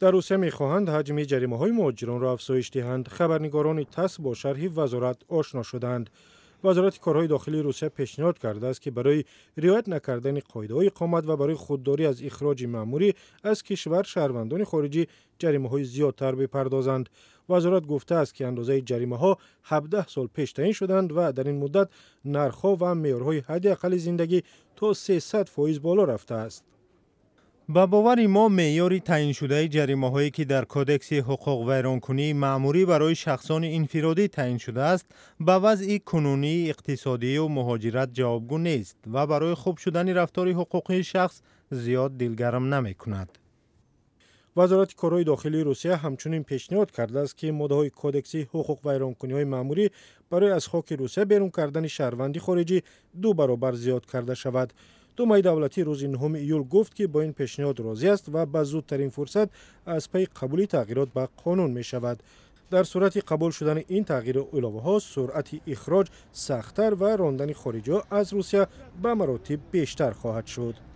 در روسیه میخواهند حجم جریمه های مهاجران را افزایش دهند خبرنگاران تاس با شرح وزارت آشنا شدند وزارت کارهای داخلی روسیه پیشنهاد کرده است که برای رعایت نکردن قاعده های قامت و برای خودداری از اخراج ماموری از کشور شهروندان خارجی جریمه های زیادتر بپردازند وزارت گفته است که اندازه جریمه ها 17 سال پیش تعیین شدند و در این مدت نرخ و معیارهای حداقل زندگی تا 300 فایز بالا رفته است ба бовари мо меъёри таъиншудаи ҷаримаҳое ки дар кодекси ҳуқуқвайронкунии маъмурӣ барои шахсони инфиродӣ таъин шудааст ба вазъи кунунии иқтисодию муҳоҷират ҷавобгӯ нест ва барои хуб шудани рафтори ҳуқуқии шахс зиёд дилгарм намекунад вазорати корҳои дохилии русия ҳамчунин пешниҳод кардааст ки моддаҳои кодекси ҳуқуқвайронкуниҳои маъмурӣ барои аз хоки русия берун кардани шаҳрванди хориҷӣ ду баробар зиёд карда шавад دومای دولتی روز 9 ایول گفت که با این پیشنهاد راضی است و به زودترین فرصت از پی قبولی تغییرات به قانون می شود در صورت قبول شدن این تغییر علاوه ها سرعت اخراج سختتر و راندن خارجی از روسیه به مراتب بیشتر خواهد شد